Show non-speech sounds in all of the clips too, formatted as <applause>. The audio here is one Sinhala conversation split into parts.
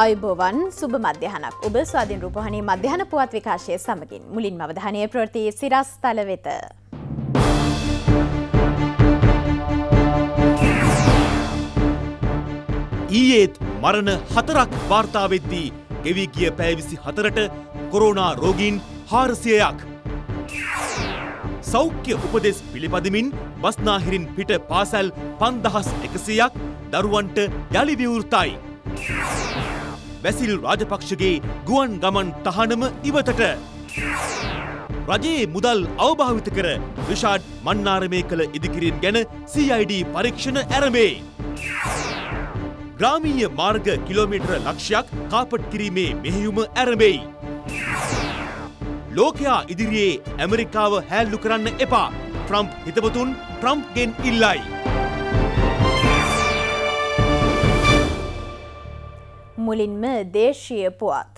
ආයුබෝවන් සුබ මධ්‍යහනක් ඔබ ස්වාධීන් රූපහණී මධ්‍යහන පුවත් විකාශය සමගින් මුලින් මවධානය ප්‍රෘති සිරස්ථල වෙත. ඊයේත් මරණ හතරක් වාර්තාවෙද්දී ගෙවී ගිය පැෑවිසි හතරට කොරෝනා රෝගීන් හාරසියයක්. සෞඛ්‍ය උපදෙස් පිළිපදමින් බස්නාහිරින් පිට පාසැල් පන්දහස් එකසියක් දරුවන්ට යළිවිවෘතයි. වැසිල් රාජපක්ෂගේ ගුවන් ගමන් තහනම ඉවතට. රජයේ මුදල් අවභාවිත කර විෂාඩ් මන්නාරමය කළ ඉදිකිරින් ගැන CID පරීක්ෂණ ඇරඹේ. ග්‍රාමීය මාර්ග කිලෝමීටර ලක්ෂයක් කාපට් කිරීමේ මෙහෙයුම ඇරඹෙයි. ලෝකයා ඉදිරියේ ඇමරිකාව හැල්ලු කරන්න එපා ට්‍රම්ප් හිතවතුන් ට්‍රම්ප්ගෙන් ඉල්ලයි. මුලින්ම දේශීය පුවත්.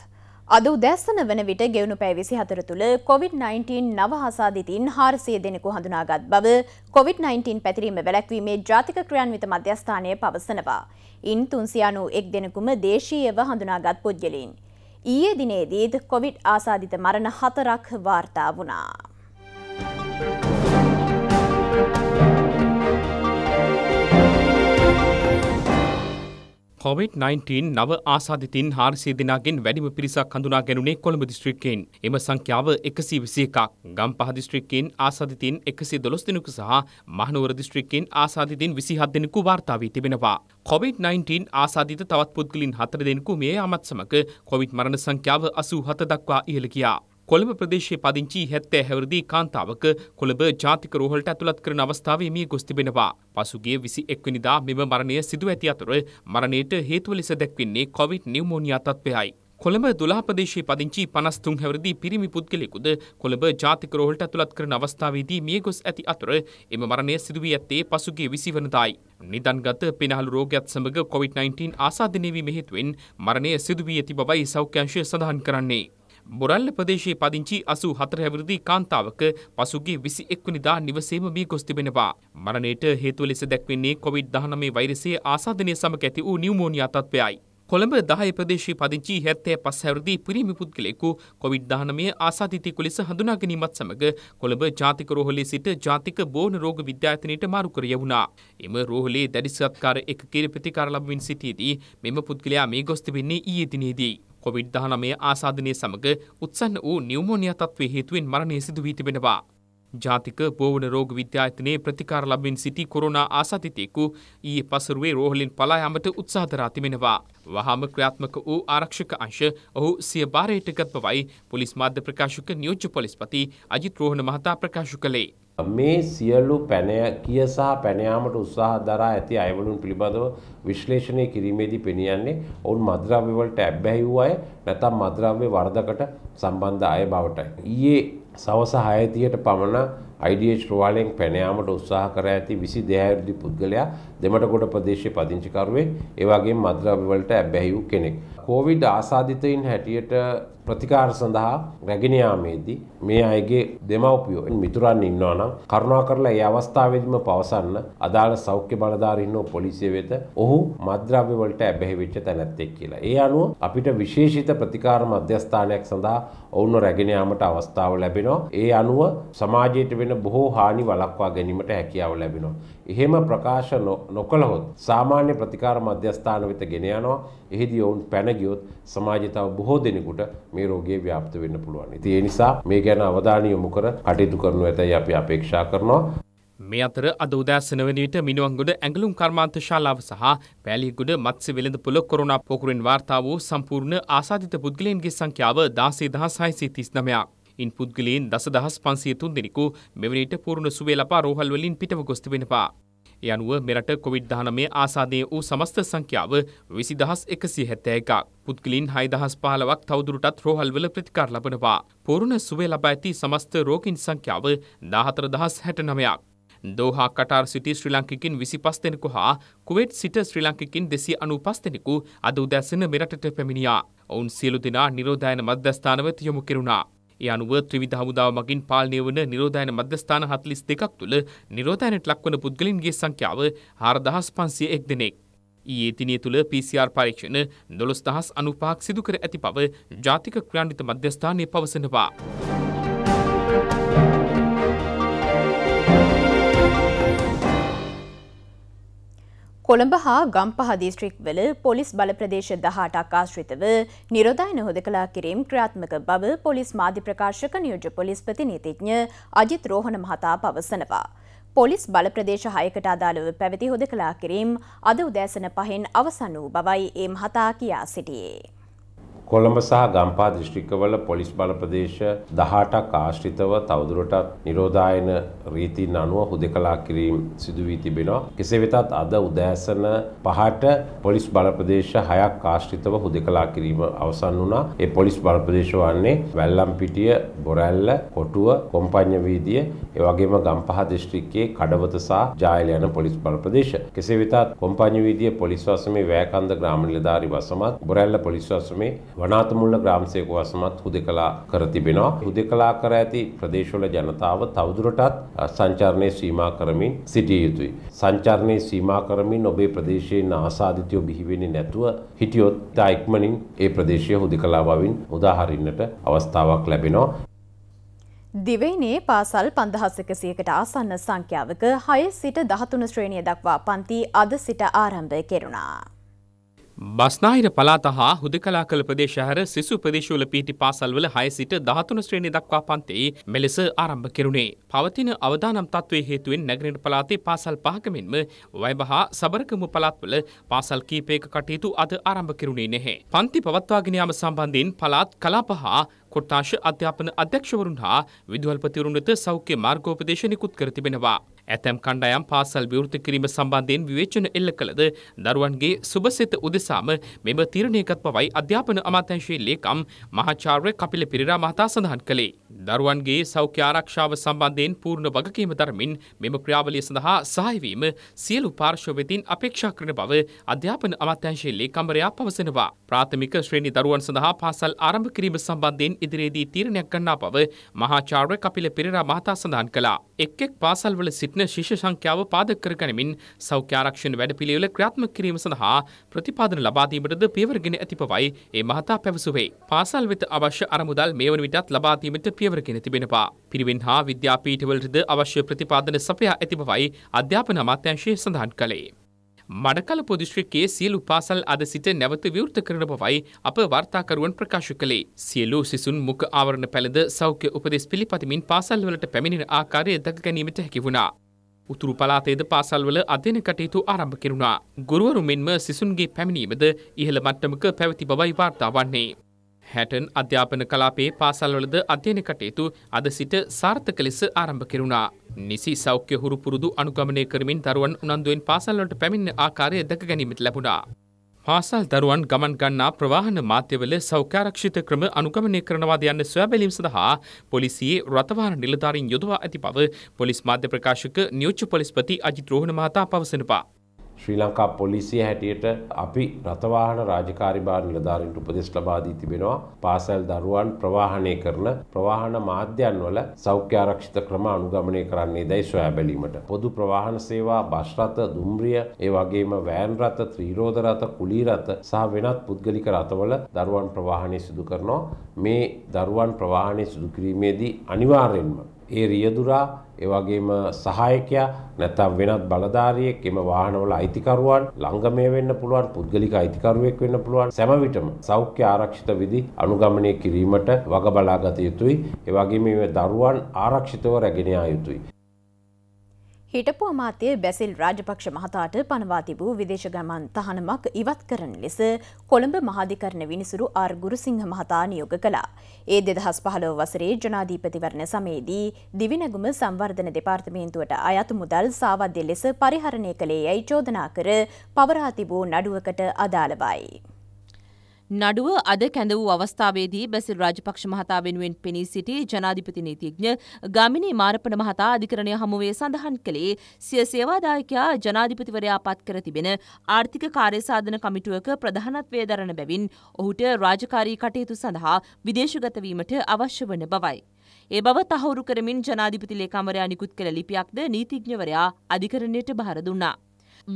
අද උදැස්සන වන විට ගෙවුණු පැවිසි හතර තුළ COොVID-19 නවහසාධිතින් හාරසය දෙනෙකු හඳුනාගත් බව COොVID-19 පැතිරීම වැලැක්වීමේ ජාතික ක්‍රියන්විත මධ්‍යස්ථානය පවසනවා. ඉන් තුන්සියානු එක් දෙනෙකුම දේශීයව හඳුනාගත් පුද්ගලින්. ඊයේ දිනේදීත් කොවිඩ් ආසාධිත මරණ හතරක් වාර්තා වනාා. කොවිD-19 නව ආසාධිතින් හාරසිය දෙනාගෙන් වැඩිම පිරිසක් හඳුනා ගැනුණේ කොළඹ දිස්ත්‍රික්කයෙන්. එම සංඛ්‍යාව එකසී විසි එකක්. ගම්පහ දිස්ත්‍රික්කයෙන් ආසාධිතින් එකසි දොළොස් දෙනෙකු සහ මහනුවර දිස්ත්‍රික්කයෙන් ආසාධිතින් විසිහත් දෙනෙකු වාර්තා වී තිබෙනවා. කොවිD-19 ආසාධිත තවත් පුද්ගලින් හතර දෙනෙකු මේ යාමත් සමග කොවිඩ් මරණ සංඛ්‍යාව අසූ හත දක්වා ඉහළ ගියා. කොළඹ ප්‍රදේශයේ පදිංචි හැත්තෑ හැවරදී කාන්තාවක කොළඹ ජාතික රෝහලට ඇතුළත් කරන අවස්ථාවේ මිය ගොස් තිබෙනවා. පසුගිය විසි එක්වනිදා මෙම මරණය සිදු ඇති අතර මරණයට හේතුව ලෙස දැක්වෙන්නේ කොවිඩ් නිවමෝනියා තත්ත්වයයි. කොළඹ දුලාපදේශයේ පදිංචි පනස්තුන් හැවරදි පිරිමි පුද්ගලෙකුද කොළඹ ජාතික රෝහලට ඇතුළත් කරන අවස්ථාවේදී මිය ගොස් ඇති අතර එම මරණය සිදුවී ඇත්තේ පසුගිය විසිවනදායි. නිදන්ගත පෙනහළු රෝගයත් සමග COVID-19 ආසාදනය වීම හේතුවෙන් මරණය සිදුවී ඇති බවයි සෞඛ්‍ය අංශය සඳහන් කරන්නේ. බොරල්ල ප්‍රදේශයේ පදිංචි 84 හැවිරිදි කාන්තාවක පසුගිය 21 වෙනිදා නිවසේම මිය ගොස් තිබෙනවා. මරණයට හේතුව ලෙස දැක්වෙන්නේ COVID-19 වෛරසයේ ආසාදනය සමග ඇති වූ නියුමෝනියා තත්ත්වයයි. කොළඹ 10 ප්‍රදේශයේ පදිංචි 75 හැවිරිදි පිරිමි පුද්ගලයෙකු COVID-19 ආසාදිතයෙකු ලෙස හඳුනා ගැනීමත් සමග කොළඹ ජාතික රෝහලේ සිට ජාතික බෝන රෝග විද්‍යායතනයට මාරු කර යවුණා. එම රෝහලේ දැඩි සත්කාර එකකීර ප්‍රතිකාර ලැබමින් සිටියේදී මෙම පුද්ගලයා මිය ගොස් තිබෙන්නේ ඊයේ දිනේදී. කොවිD-19 ආසාධනය සමග උත්සන්න වූ නිවමෝනියා තත්ත්වයේ හේතුවෙන් මරණය සිදු වී තිබෙනවා. ජාතික බෝවන රෝග විද්‍යායතනයේ ප්‍රතිකාර ලබමින් සිටි කොරෝනා ආසාධිතයෙකු ඊයේ පසරුවේ රෝහලින් පලා යාමට උත්සාහ දරා තිබෙනවා. වහාම ක්‍රියාත්මක වූ ආරක්ෂක අංශ ඔහු සිය භාරයට ගත් බවයි පොලිස් මාධ්‍ය ප්‍රකාශක නියෝජ්‍ය පොලිස්පති අජිත් රෝහණ මහතා ප්‍රකාශ කළේ. මේ සියල්ලු පැනය කිය සහ පැනයාමට උත්සාහ දරා ඇති අයවලුන් පිළිබඳව විශ්ලේෂණය කිරීමේදී පෙනියන්නේ ඔවුන් මද්‍රව්‍යවලට ඇබ්බැහිවූ අය නැතම් මද්‍රව්‍ය වර්ධකට සම්බන්ධ අය බවටයි. ඊයේ සවස හයතියට පමණ IDH රෝවාලෙන් පැනයාමට උත්සාහ කර ඇති විසි දෙහැරදි පුද්ගලයා දෙමටකොට ප්‍රදේශය පදිංචිකරුවේ ඒවාගේ මද්‍රව්‍යවලට ඇබ්බැහිවූ කෙනෙක්. කෝවිඩ් ආසාධිතයින් හැටියට ප්‍රතිකාර සඳහා රැගෙනයාමේදී මේ අයගේ දෙමව්පියෝ මිතුරන් ඉන්නවා නම් කරුණා කරලා ඒ අවස්ථාවේදීම පවසන්න අදාළ සෞඛ්‍ය බලධාරීන්ව පොලිසිය වෙත ඔහු මද්‍රව්‍ය වලට ඇබැහි වෙච්ච තැනැත්තෙක් කියලා. ඒ අනුව අපිට විශේෂිත ප්‍රතිකාර මධ්‍යස්ථානයක් සඳහා ඔවුන්ව රැගෙන යාමට අවස්ථාව ලැබෙනවා. ඒ අනුව සමාජයට වෙන බොහෝ හානි වළක්වා ගැනීමට හැකියාව ලැබෙනවා. එහෙම ප්‍රකාශ නොකළහොත් සාමාන්‍ය ප්‍රතිකාර මධ්‍යස්ථාන වෙත ගෙන යනවා. එහිදී ඔවුන් පැන ගියොත් සමාජය තව බොහෝ දෙනෙකුට මේ රෝගයේ ව්‍යාප්ත වෙන්න පුළුවන්. ඉතින් ඒ නිසා මේ ගැන අවධානය යොමු කර කටයුතු කරනු ඇතයි අපි අපේක්ෂා කරනවා. මේ අතර අද උදෑසන වන විට මිනුවන්ගොඩ ඇඟලුම් කර්මාන්ත ශාලාව සහ පෑලියගොඩ මත්ස්‍ය වෙළඳපොළ කොරෝනා පොකුරෙන් වාර්තා වූ සම්පූර්ණ ආසාදිත පුද්ගලයන්ගේ සංඛ්‍යාව 14639ක්. ඉන් පුද්ගලයන් දසදහස් 503 දෙනෙකු මෙවරට පූර්ණ සුවේ ලපා රෝහල් වලින් පිටව ගොස් තිබෙනවා. ඒ අනුව මෙරට කොවිD-19 ආසාදය වූ සමස්ත සංඛ්‍යාව 20171ක්. පුද්ගලින් 6015ක් තවදුරටත් රෝහල්වල ප්‍රතිකාර ලබනවා. පූර්ණ සුවය ලබා ඇති සමස්ත රෝගීන් සංඛ්‍යාව 14069ක්. දෝහා කටාර් සිටි ශ්‍රී ලංකිකින් 25 දෙනෙකු හා කුවේට් සිට ශ්‍රී ලංකිකින් 295 දෙනෙකු අද උදැසන මෙරටට පැමිණියා. ඔවුන් සියලු දෙනා නිරෝධායන මධ්‍යස්ථානවත යොමු කෙරුණා. ඒ අනුව ත්‍රිවිධ හමුදාව මගින් පාලනය වන නිරෝධායන මධ්‍යස්ථාන 42ක් තුළ නිරෝධායනට ලක්වන පුද්ගලින්ගේ සංඛ්‍යාව 4501 දෙනෙක්. ඊයේ දිනේ තුල PCR පරීක්ෂණ 12095ක් සිදු කර ඇති බව ජාතික ක්‍රියාන්විත මධ්‍යස්ථානයේ පවසනවා. කොළඹ හා ගම්පහ දිස්ත්‍රික්වල පොලිස් බල ප්‍රදේශ දහටක් ආශ්‍රිතව නිරෝධය නොහොදකලා කිරීම් ක්‍රියාත්මක බව පොලිස් මාධ්‍ය ප්‍රකාශක නියෝජ්‍ය පොලිස්පති නීතිඥ අජිත් රෝහණ මහතා පවසනවා. පොලිස් බල ප්‍රදේශ හයකට අදාළව පැවති හොදකලා කිරීම් අද උදෑසන පහෙන් අවසන් වූ බවයි ඒ මහතා කියා සිටියේ. කොළඹ සහ ගම්පා දිස්ත්‍රික්කවල පොලිස් බල ප්‍රදේශ 18ක් ආශ්‍රිතව තවදුරටත් නිරෝධායන රීතින් අනුව හුදකලා කිරීම සිදු වී තිබෙනවා. කෙසේ වෙතත් අද උදෑසන 5ට පොලිස් බල ප්‍රදේශ 6ක් ආශ්‍රිතව හුදකලා කිරීම අවසන් වුණා. ඒ පොලිස් බල ප්‍රදේශ වන්නේ වැල්ලම්පිටිය, බොරැල්ල, කොටුව, කොම්පඤ්ඤ වීදිය, ඒ වගේම ගම්පහ දිස්ත්‍රික්කයේ කඩවත සහ ජායල යන පොලිස් බල ප්‍රදේශ. කෙසේ වෙතත් කොම්පඤ්ඤ වීදිය පොලිස් වසමේ වැයකන්ද ග්‍රාම නිලධාරි වසමත් බොරැල්ල පොලිස් වසමේ වනාතමුල්ල ග්‍රාමසයක වසමත් හුදෙකලා කර තිබෙනවා. හුදෙකලා කර ඇති ප්‍රදේශවල ජනතාව තවදුරටත් සංචාරණය සීමා කරමින් සිටිය යුතුයි. සංචාරණය සීමා කරමින් ඔබේ ප්‍රදේශයෙන් ආසාධිතයෝ බිහිවෙන්නේ නැතුව හිටියොත් තා ඉක්මනින් ඒ ප්‍රදේශය හුදෙකලා බවින් උදාහරින්නට අවස්ථාවක් ලැබෙනවා. දිවයිනේ පාසල් පන්දහසක සියකට ආසන්න සංඛ්‍යාවක හය සිට දහතුන ශ්‍රේණිය දක්වා පන්ති අද සිට ආරම්භය කෙරුණා. බස්නාහිර පළාත හා හුදකලා කළ ප්‍රදේශ හැර සිසු ප්‍රදේශවල පිහිටි පාසල්වල 6 සිට 13 ශ්‍රේණිය දක්වා පන්ති මෙලෙස ආරම්භ කෙරුණේ. පවතින අවදානම් තත්ත්වයේ හේතුවෙන් නැගෙනහිර පළාතේ පාසල් පහක මෙන්ම වයබහ සබරකමු පළාත්වල පාසල් කීපයක කටයුතු අද ආරම්භ කෙරුණේ නැහැ. පන්ති පවත්වාගෙන යාම සම්බන්ධයෙන් පළාත් කලාප හා කොට්ටාශ අධ්‍යාපන අධ්‍යක්ෂවරුන් හා විදුහල්පතිවරුන් වෙත සෞඛ්‍ය මාර්ගෝපදේශ නිකුත් කර තිබෙනවා. ඇතැම් කණ්ඩායම් පාසල් විවෘත කිරීම සම්බන්ධයෙන් විවේචන එල්ල කළද දරුවන්ගේ සුභසිත උදෙසාම මෙම තීරණයකත් පවයි අධ්‍යාපන අමාත්‍යංශයේ ලේකම් මහාචාර්ය කපිල පිරිරා මහතා සඳහන් කළේ. දරුවන්ගේ සෞඛ්‍ය ආරක්ෂාව සම්බන්ධයෙන් පූර්ණ වගකීම දරමින් මෙම ක්‍රියාවලිය සඳහා සහයවීම සියලු පාර්ශ්ව වෙතින් අපේක්ෂා කරන බව අධ්‍යාපන අමාත්‍යංශයේ ලේකම්වරයා පවසනවා. ප්‍රාථමික ශ්‍රේණි දරුවන් සඳහා පාසල් ආරම්භ කිරීම සම්බන්ධයෙන් ඉදිරියේදී තීරණයක් ගන්නා බව මහාචාර්ය කපිල පිරිරා මහතා සඳහන් කළා. එක් එක් පාසල්වල සිටින ඉක්න ශිෂ්‍ය සංඛ්‍යාව පාදක කරගනිමින් සෞඛ්‍ය ආරක්ෂණ වැඩපිළිවෙල ක්‍රියාත්මක කිරීම සඳහා ප්‍රතිපාදන ලබා දීමටද පියවරගෙන ඇති බවයි ඒ මහතා පැවසුවේ. පාසල් වෙත අවශ්‍ය අරමුදල් මේ වන විටත් ලබා දීමට පියවරගෙන තිබෙනවා. පිරිවෙන් හා විද්‍යාපීඨවලටද අවශ්‍ය ප්‍රතිපාදන සපයා ඇති බවයි අධ්‍යාපන අමාත්‍යාංශය සඳහන් කළේ. මඩකල පොදිශ්‍රිකයේ සියලු පාසල් අද සිට නැවත විවෘත කරන බවයි අප වාර්තාකරුවන් ප්‍රකාශ කළේ. සියලු සිසුන් මුඛ ආවරණ පැළඳ සෞඛ්‍ය උපදෙස් පිළිපතමින් පාසල්වලට පැමිණෙන ආකාරය දැක ගැනීමට හැකි වුණා. උතුරු පළාතේද පාසල්වල අධ්‍යයන කටයුතු ආරම්භ කෙරුණා. ගුරුවරු මෙන්ම සිසුන්ගේ පැමිණීමද ඉහළ මට්ටමක පැවති බවයි වාර්තා වන්නේ. හැටන් අධ්‍යාපන කලාපයේ පාසල්වලද අධ්‍යයන කටයුතු අද සිට සාර්ථක ලෙස ආරම්භ කෙරුණා. නිසි සෞඛ්‍ය හුරු පුරුදු අනුගමනය කරමින් දරුවන් උනන්දුවෙන් පාසල්වලට පැමිණ ආකාරය දැක ගැනීමට ලැබුණා. පාසල් දරුවන් ගමන් ගන්නා ප්‍රවාහන මාධ්‍යවල සෞඛ්‍යාරක්ෂිත ක්‍රම අනුගමනය කරනවාද යන්න සොයාබැලීම සඳහා පොලිසියේ රථවාහන නිලධාරීන් යොදවා ඇති බව පොලිස් මාධ්‍ය ප්‍රකාශක නියෝජ්‍ය පොලිස්පති අජිත් රෝහණ මහතා පවසනවා. ශ්‍රී ලංකා පොලිසිය හැටියට අපි රථවාහන රාජකාරි භාර නිලධාරීන්ට උපදෙස් ලබා දී තිබෙනවා පාසල් දරුවන් ප්‍රවාහනය කරන ප්‍රවාහන මාධ්‍යන් වල සෞඛ්‍ය ආරක්ෂිත ක්‍රම අනුගමනය කරන්නේ දැයි සොයා බැලීමට පොදු ප්‍රවාහන සේවා බස් රථ දුම්රිය ඒ වගේම වෑන් රථ ත්‍රිරෝද රථ කුලී රථ සහ වෙනත් පුද්ගලික රථවල දරුවන් ප්‍රවාහනය සිදු කරනවා මේ දරුවන් ප්‍රවාහනය සිදු කිරීමේදී අනිවාර්යෙන්ම ඒ රියදුරා ඒවගේම සහයකයා නැතම් වෙනත් බලධාරියෙක් එම වාහනවල අයිතිකරුවන් ළංගමය වෙන්න පුළුවන් පුද්ගලික අයිතිකරුවෙක් වෙන්න පුළුවන් සැමවිටම සෞඛ්‍ය ආරක්ෂිත විදි අනුගමනය කිරීමට වග බලාගත යුතුයි. ඒවගේ මේ දරුවන් ආරක්ෂිතව රැගෙන යුතුයි. හිටපු අමාත්‍ය බැසිල් රාජපක්ෂ මහතාට පනවා තිබූ විදේශ ගමන් තහනමක් ඉවත් කරන ලෙස කොළඹ මහාධිකරණ විනිසුරු ආර් ගුරුසිංහ මහතා නියෝග කළා. ඒ දෙදහස් පහළව වසරේ ජනාධීපතිවරණ සමයේදී දිවිනැගුම සංවර්ධන දෙපාර්තමේන්තුවට අයත් මුදල් සාවද්‍ය ලෙස පරිහරණය කළේ යයි චෝදනා කර පවරා තිබූ නඩුවකට අදාළවයි. නඩුව අද කැඳ වූ අවස්ථාවේදී බැසිල් රාජපක්ෂ මහතා වෙනුවෙන් පෙනී සිටි ජනාධිපති නීතිඥ ගාමිණී මාරපන මහතා අධිකරණය හමුවේ සඳහන් කළේ සිය සේවාදායකයා ජනාධිපතිවරයා පත් කර තිබෙන ආර්ථික කාර්යසාධන කමිටුවක ප්‍රධානත්වය දරන බැවින් ඔහුට රාජකාරී කටයුතු සඳහා විදේශගත වීමට අවශ්‍ය වන බවයි. ඒ බව තහවුරු කරමින් ජනාධිපති ලේකම්වරයා නිකුත් කළ ලිපියක්ද නීතිඥවරයා අධිකරණයට බහර දුන්නා.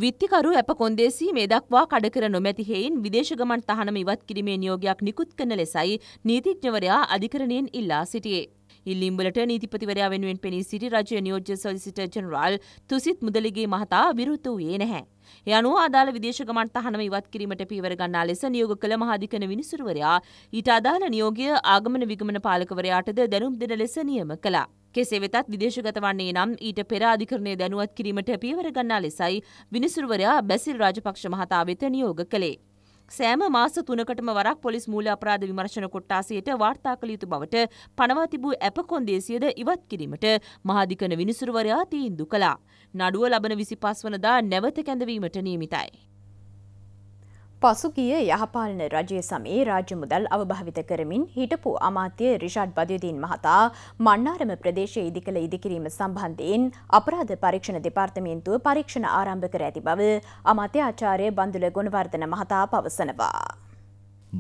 විත්තිකරු ඇප කොන්දේසි මේ දක්වා කඩ කර නොමැති හේයින් විදේශගමන් තහනම ඉවත් කිරීමේ නියෝගයක් නිකුත් කරන ලෙසයි නීතිඥවරයා අධිකරණයෙන් ඉල්ලා සිටියේ. ඉල්ලීම්වලට නීතිපතිවරයා වෙනුවෙන් පෙනී සිටි රජය නියෝජ්‍ය සොලිසිටර් ජෙනරාල් තුසිත් මුදලිගේ මහතා විරුද්ධ වූයේ නැහැ. ඒ අනුව අදාළ විදේශගමන් තහනම ඉවත් කිරීමට පියවර ගන්නා ලෙස නියෝග කළ මහාධිකරණ විනිසුරුවරයා ඊට අදාළ නියෝගය ආගමන විගමන පාලකවරයාටද දැනුම් දෙන ලෙස නියම කළා. කෙසේ වෙතත් විදේශගත වන්නේ නම් ඊට පෙර අධිකරණය දැනුවත් කිරීමට පියවර ගන්නා ලෙසයි විනිසුරුවරයා බැසිල් රාජපක්ෂ මහතා වෙත නියෝග කළේ. සෑම මාස තුනකටම වරක් පොලිස් මූල අපරාධ විමර්ශන කොට්ටාසයට වාර්තා කළ යුතු බවට පනවා තිබූ ඇප කොන්දේසියද ඉවත් කිරීමට මහාධිකන විනිසුරුවරයා තීන්දු කළා. නඩුව ලබන විසි පස්වනදා නැවත කැඳවීමට නියමිතයි. පසුගිය යහපාලන රජය සමයේ රාජ්‍ය මුදල් අවභාවිත කරමින් හිටපු අමාත්‍ය රිෂාඩ් බදයුදීන් මහතා මන්නාරම ප්‍රදේශයේ ඉදි කළ ඉදිකිරීම සම්බන්ධයෙන් අපරාධ පරීක්ෂණ දෙපාර්තමේන්තුව පරීක්ෂණ ආරම්භ කර ඇති බව අමාත්‍ය ආචාර්ය බඳුල ගුණවර්ධන මහතා පවසනවා.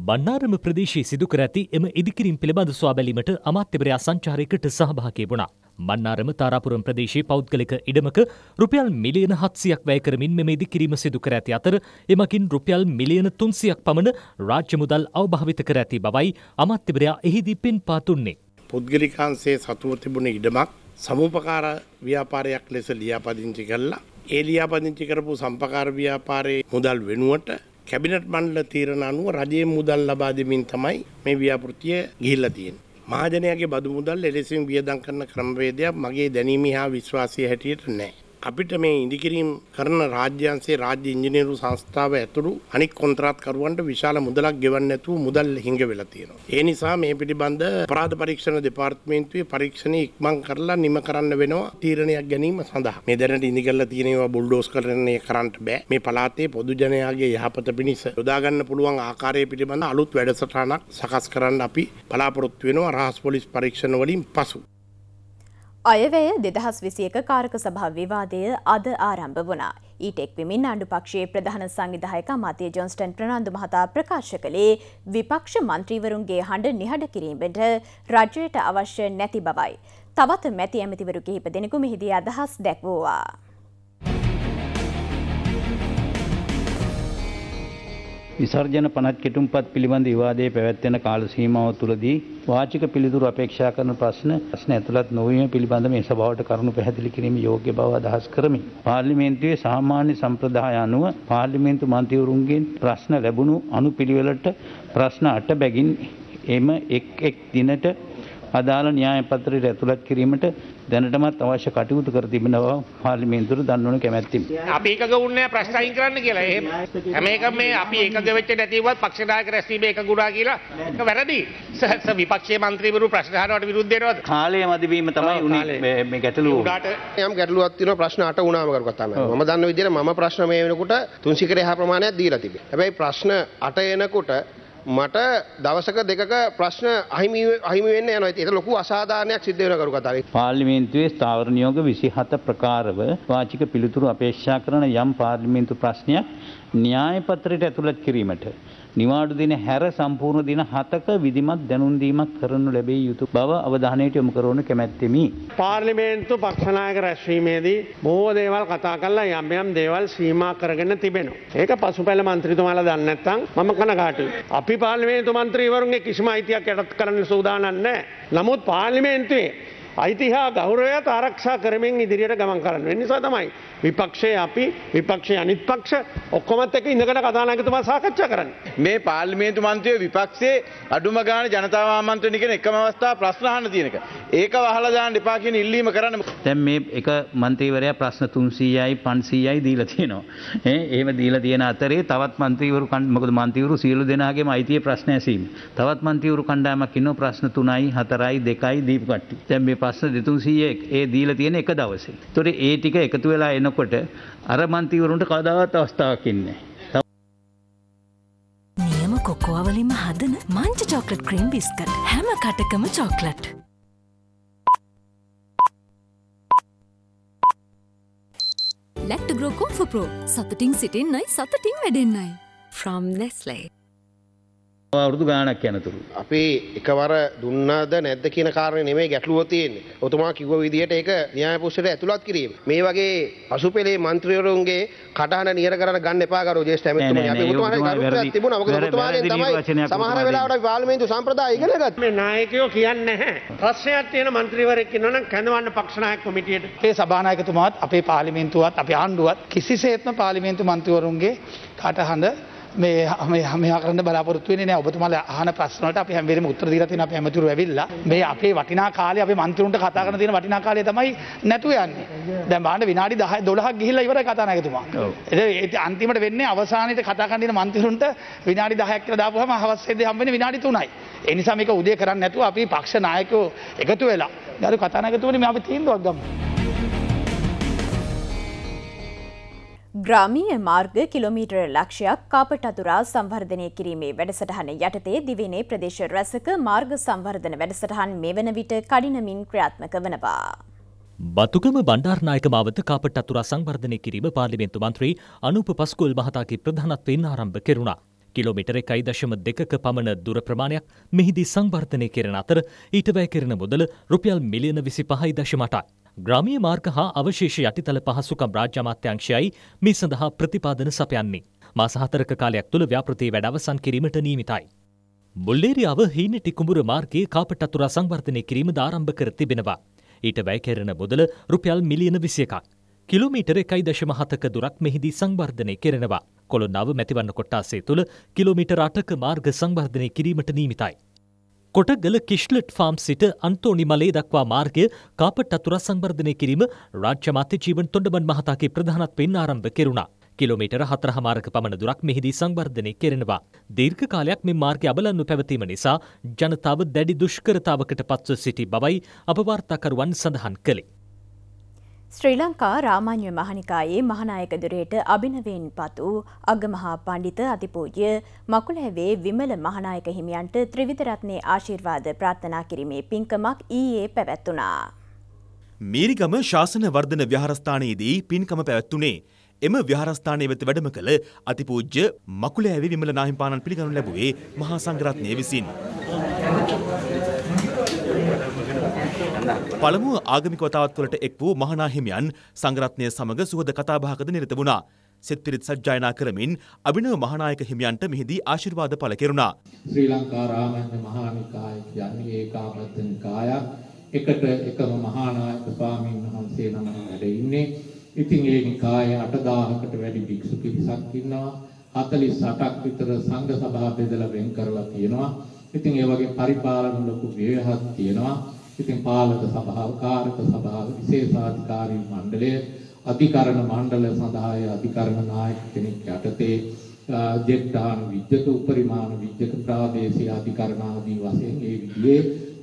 බන්නාරම ප්‍රදේශයේ සිදුකර ඇති එම ඉදිකිරින් පිළිබඳ සොයා බැලීමට අමාත්‍යවරයා සංචාරයකට සහභාගී වුණා. බන්නාරම තාරාපුරම් ප්‍රදේශයේ පෞද්ගලික ඉඩමක රුපියල් මිලියන 700ක් වැය කරමින් මෙම ඉදිකිරීම සිදු කර ඇති අතර එමකින් රුපියල් මිලියන 300ක් පමණ රාජ්‍ය මුදල් අවභාවිත කර ඇති බවයි අමාත්‍යවරයා එහිදී පෙන්පා තුන්නේ. පුද්ගලිකාංශයේ සතුව තිබුණ ඉඩමක් සමුපකාර ව්‍යාපාරයක් ලෙස ලියාපදිංචි කළා. ඒ ලියාපදිංචි කරපු සම්පකාර ව්‍යාපාරයේ මුදල් වෙනුවට කැබිනට් මණ්ඩල තීරණ අනුව රජයේ මුදල් ලබා දෙමින් තමයි මේ ව්‍යාපෘතිය ගිහිල්ලා තියෙන්නේ. මහජනයාගේ බදු මුදල් එලෙසින් වියදම් කරන ක්‍රමවේදයක් මගේ දැනීම හා විශ්වාසය හැටියට නැහැ. අපිට මේ ඉදිකිරීම් කරන රාජ්‍යන්සේ රාජ්‍ය ඉංජිනේරු සංස්ථාව ඇතුළු අනික් කොන්ත්‍රාත්කරුවන්ට විශාල මුදලක් ගෙවන්න නැතුව මුදල් හිඟ වෙලා තියෙනවා. ඒ නිසා මේ පිළිබඳ අපරාධ පරීක්ෂණ දෙපාර්තමේන්තුවේ පරීක්ෂණ ඉක්මන් කරලා නිම කරන්න වෙනවා තීරණයක් ගැනීම සඳහා. මේ දැනට ඉදිකරලා තියෙන ඒවා බුල්ඩෝස් කරන්නේ කරන්න බෑ. මේ පළාතේ පොදු ජනයාගේ යහපත පිණිස යොදා ගන්න පුළුවන් ආකාරය පිළිබඳ අලුත් වැඩසටහනක් සකස් කරන්න අපි බලාපොරොත්තු වෙනවා රහස් පොලිස් පරීක්ෂණ වලින් පසු. අයවැය දෙදහස් විසියක කාරක සභා විවාදය අද ආරම්භ වුණා. ඊට එක්විමින් ආණ්ඩුපක්ෂයේ ප්‍රධාන සංවිධායක මතය ජොන්ස්ටන් ප්‍රනාන්දු මහතා ප්‍රකාශ කළේ විපක්ෂ මන්ත්‍රීවරුන්ගේ හඬ නිහඬ කිරීමට රජයට අවශ්‍ය නැති බවයි. තවත් මැති ඇමතිවරු කිහිප දෙනෙකු මෙහිදී අදහස් දැක්වූවා. විසර්ජන පනත් කෙටුම්පත් පිළිබඳ විවාදයේ පැවැත්වෙන කාල සීමාව තුළදී වාචික පිළිතුරු අපේක්ෂා කරන ප්‍රශ්න ප්‍රශ්න ඇතුළත් නොවීම පිළිබඳ මේ සභාවට කරුණු පැහැදිලි කිරීම යෝග්‍ය බව අදහස් කරමි. පාර්ලිමේන්තුවේ සාමාන්‍ය සම්ප්‍රදාය අනුව පාර්ලිමේන්තු මන්ත්‍රීවරුන්ගෙන් ප්‍රශ්න ලැබුණු අනුපිළිවෙලට ප්‍රශ්න අට බැගින් එම එක් එක් දිනට අදාළ න්‍යාය පත්‍රයට ඇතුළත් කිරීමට දැනටමත් අවශ්‍ය කටයුතු කර තිබෙන බව පාර්ලිමේන්තුවට දන්වන කැමැත්තෙමි. අපි එකග වුණේ ප්‍රශ්න අයින් කරන්න කියලා. හැම එකම මේ අපි එකග වෙච්ච නැතිවත් පක්ෂ නායක රැස්වීම එකගුණා කියලා ඒක වැරදි. විපක්ෂයේ මන්ත්‍රීවරු ප්‍රශ්න අහනවට විරුද්ධ වෙනවද? කාලය මදිවීම තමයි උනේ මේ ගැටලුව. උඩට යම් ගැටලුවක් තියෙනවා ප්‍රශ්න අට වුණාම කරු කතා කරනවා. මම දන්න විදිහට මම ප්‍රශ්න මේ වෙනකොට තුන්සිකර එහා ප්‍රමාණයක් දීලා තිබේ. හැබැයි ප්‍රශ්න අට එනකොට මට දවසක දෙකක ප්‍රශ්න අහිමිවෙන්න යන ත ලොකු අසාධානයක් සිද්ධවන කරු කතාව. පාර්ලිමේන්තුවේ ස්ථාවරණයෝග විසිහත ප්‍රකාරව වාචික පිළිතුරු අපේක්ෂා කරන යම් පාර්ලිමේන්තු ප්‍රශ්නයක් න්‍යායපත්‍රයට ඇතුළත් කිරීමට. නිවාඩු දින හැර සම්පූර්ණ දින හතක විධිමත් දැනුන්දීමක් කරනු ලැබේ යුතු බව අවධානයට යොමු කරවන කැමැත්තෙමි. පාර්ලිමේන්තු පක්ෂනායක රැස්වීමේදී බොහෝ දේවල් කතා කරලා යම් යම් දේවල් සීමා කරගෙන තිබෙනවා. ඒක පසුපැල මන්ත්‍රීතුමාලා දන්නේ නැත්නම් මම කනගාටුයි. අපි පාර්ලිමේන්තු මන්ත්‍රීවරුන්ගේ කිසිම අයිතියක් යටත් කරන්න සූදානම් නැහැ. නමුත් පාර්ලිමේන්තුවේ අයිති හා ගෞරවයත් ආරක්ෂා කරමින් ඉදිරියට ගමන් කරන්න. ඒ නිසා තමයි විපක්ෂයේ අපි විපක්ෂයේ අනිත් පක්ෂ ඔක්කොමත් එක්ක ඉඳගෙන කතානායකතුමා සාකච්ඡා කරන්නේ. මේ පාර්ලිමේන්තු මන්ත්‍රිය විපක්ෂයේ අඩුම ගාණ ජනතාව ආමන්ත්‍රණය කරන එකම අවස්ථාව ප්‍රශ්න අහන්න තියෙනක. ඒක වහලා දාන්න එපා කියන ඉල්ලීම කරන්න. දැන් මේ එක മന്ത്രിවරයා ප්‍රශ්න 300යි 500යි දීලා තියෙනවා. <laughs> ඈ එහෙම දීලා තියෙන අතරේ තවත් മന്ത്രിවරු මොකද മന്ത്രിවරු සියලු දෙනාගේම අයිතිය ප්‍රශ්න ඇසීම. තවත් മന്ത്രിවරු කණ්ඩායමක් ඉන්නවා ප්‍රශ්න 3යි 4යි 2යි දීපු කට්ටිය. දැන් මේ ප්‍රශ්න 200 ඒ දීලා තියෙන එක දවසේ. ඒතොර ඒ ටික එකතු වෙලා එනකොට අර മന്ത്രിවරුන්ට කවදාවත් අවස්ථාවක් ඉන්නේ නැහැ. කොක්කෝවලින්ම හදන මංච චෝක්ලට් ක්‍රීම් බිස්කට් හැම කටකම චෝක්ලට්. ලැක්ට ග්‍රෝකෝම් ෆප්‍රෝ සතටින් සිටින්නයි සතටින් වැඩෙන්න්නයි. from Nestle. අවුරුදු ගානක් යනතුරු. අපි එකවර දුන්නාද නැද්ද කියන කාරණය නෙමේ ගැටලුව තියෙන්නේ. ඔතුමා කිව්ව විදිහට ඒක න්‍යායපුස්තකයට ඇතුළත් කිරීම. මේ වගේ පසුපෙළේ മന്ത്രിවරුන්ගේ කටහඬ නියර කරන ගන්න එපා ගරු ජේෂ්ඨ ඇමතිතුමනි. අපි ඔතුමාට ගරුත්වයක් තිබුණා. මොකද ඔතුමාගෙන් තමයි සමහර වෙලාවට අපි පාර්ලිමේන්තු සම්ප්‍රදාය ඉගෙන ගත්තේ. මේ නායකයෝ කියන්නේ නැහැ. ප්‍රශ්නයක් තියෙන മന്ത്രിවරයෙක් ඉන්නවා නම් කැඳවන්න පක්ෂ නායක කොමිටියට. ඒ සභානායකතුමාත් අපේ පාර්ලිමේන්තුවත් අපේ ආණ්ඩුවත් කිසිසේත්ම පාර්ලිමේන්තු മന്ത്രിවරුන්ගේ කටහඬ මේ හමයා කරන්න බලාපොරත්තු වෙන්නේ නැහැ. ඔබතුමාලා අහන ප්‍රශ්න වලට අපි හැම වෙලේම උත්තර දීලා තියෙන අපි හැමතුරු ඇවිල්ලා මේ අපේ වටිනා කාලේ අපි മന്ത്രിවරුන්ට කතා කරන තියෙන වටිනා කාලේ තමයි නැතුව යන්නේ. දැන් බලන්න විනාඩි 10 12ක් ගිහිල්ලා ඉවරයි කතානායකතුමා. ඒක අන්තිමට වෙන්නේ අවසානයේ කතා කරන තියෙන മന്ത്രിවරුන්ට විනාඩි 10ක් කියලා දාපුවාම හවස්සේදී හම් වෙන්නේ විනාඩි 3යි. ඒ නිසා මේක උදේ කරන්නේ නැතුව අපි පක්ෂ නායකයෝ එකතු වෙලා. ඊට කතානායකතුමනි මේ අපි තීන්දුවක් ගමු. ග්‍රාමීය මාර්ග කිලෝමීටර් ලක්ෂයක් කාපට අතුරා සංවර්ධනය කිරීමේ වැඩසටහන යටතේ දිවයිනේ ප්‍රදේශ රැසක මාර්ග සංවර්ධන වැඩසටහන් මේ වන විට කඩිනමින් ක්‍රියාත්මක වනවා. බතුගම බණ්ඩාරනායක මාවත කාපට අතුරා සංවර්ධනය කිරීම පාර්ලිමේන්තු මන්ත්‍රී අනූප පස්කෝල් මහතාගේ ප්‍රධානත්වයෙන් ආරම්භ කෙරුණා. කිලෝමිටර එකයි දශම දෙකක පමණ දුර ප්‍රමාණයක් මෙහිදී සංවර්ධනය කෙරෙන අතර ඊට වැය කෙරෙන මුදල රුපියල් මිලියන විසි පහයි දශමටයි. ග්‍රාමීය මාර්ග හා අවශේෂ යටිතල පහසුකම් රාජ්‍ය අමාත්‍යාංශයයි මේ සඳහා ප්‍රතිපාදන සපයන්නේ. මාස හතරක කාලයක් තුළ ව්‍යාපෘතිය වැඩ අවසන් කිරීමට නියමිතයි. මුල්ලේරියාව හීනටි කුඹුර මාර්ගයේ කාපට අතුරා සංවර්ධනය කිරීම ආරම්භ කර තිබෙනවා. ඊට වැය කෙරෙන මුදල රුපියල් මිලියන 21ක්. කිලෝමීටර 1.7ක දුරක් මෙහිදී සංවර්ධනය කෙරෙනවා. කොළොන්නාව මැතිවන්න කොට්ටාසේ තුළ කිලෝමීටර 8ක මාර්ග සංවර්ධනය කිරීමට නියමිතයි. කොටගල කිෂ්ලට් ෆාම් සිට අන්තෝනි මලේ දක්වා මාර්ගය කාපට් අතුර සංවර්ධනය කිරීම රාජ්‍ය මාත්‍ය ජීවන් තොන්ඩමන් මහතාගේ ප්‍රධානත්වයෙන් ආරම්භ කෙරුණා. කිලෝමීටර හතරහ මාරක පමණ දුරක් මෙහිදී සංවර්ධනය කෙරෙනවා. දීර්ඝ කාලයක් මේ මාර්ගය අබලන්නු පැවතීම නිසා ජනතාව දැඩි දුෂ්කරතාවකට පත්ව සිටි බවයි අප වාර්තාකරුවන් සඳහන් කළේ. ශ්‍රී ලංකා රාමාන්‍ය මහනිකායේ මහනායකදුරයට අභිනවයෙන් පත් වූ අගමහා පණ්ඩිත අතිපූජ්‍ය මකුලැවේ විමල මහනායක හිමියන්ට ත්‍රිවිධරත්නයේ ආශිර්වාද ප්‍රාර්ථනා කිරීමේ පින්කමක් ඊයේ පැවැත්වුණා. මීරිගම ශාසන වර්ධන ව්‍යහාරස්ථානයේදී පින්කම පැවැත්වුණේ එම ව්‍යහාරස්ථානය වෙත වැඩම කළ අතිපූජ්‍ය මකුලෑවේ විමල නාහිම්පාණන් පිළිගනු ලැබුවේ මහා සංඝරත්නය විසින්. පළමුව ආගමික වතාවත්වලට එක් වූ මහනා හිමියන් සංගරත්නය සමග සුහද කතාබහකද නිරත වුණා. සෙත් පිරිත් සජ්ජායනා කරමින් අභිනව මහානායක හිමියන්ට මෙහිදී ආශිර්වාද පළ කෙරුණා. ශ්‍රී ලංකා රාමඤ්ඤ මහානිකාය කියන්නේ ඒකාබද්ධ නිකායක්. එකට එකම මහානායක ස්වාමීන් වහන්සේ නම වැඩ ඉන්නේ. ඉතින් ඒ නිකායේ 8000කට වැඩි භික්ෂු පිරිසක් ඉන්නවා. 48ක් විතර සංඝ සභා බෙදලා වෙන් කරලා තියෙනවා. ඉතින් ඒ වගේ පරිපාලන ලොකු ව්‍යවහාරයක් තියෙනවා. ඉතින් පාලක සභාව, කාර්ක සභාව, විශේෂාධිකාරී මණ්ඩලය, අධිකරණ මණ්ඩල සඳහාය අධිකරණ නායක කෙනෙක් යටතේ ජෙට්ටාන විද්‍යුත් උපරිමාණ විද්‍යුත් ප්‍රාදේශීය අධිකරණ ආදී වශයෙන් ඒ විදිහේ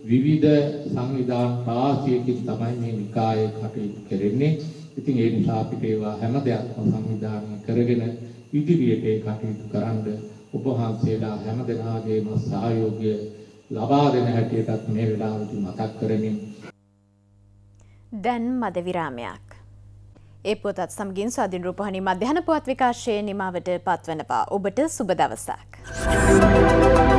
විවිධ සංවිධාන රාශියකින් තමයි මේ නිකායේ කටයුතු කරන්නේ. ඉතින් ඒ නිසා අපිට ඒවා හැම දෙයක්ම සංවිධානය කරගෙන ඉදිරියට ඒ කටයුතු කරන්න උපහාසයලා හැම දෙනාගේම සහයෝගය ලබා දෙන හැටියටත් මේ වෙලාවදී මතක් කරමින් දැන් මද විරාමයක් ඒ පොතත් සමගින් ස්වාධීන රූපවාහිනී මධ්‍යහන පුවත් විකාශයේ නිමාවට පත්වනවා ඔබට සුබ දවසක්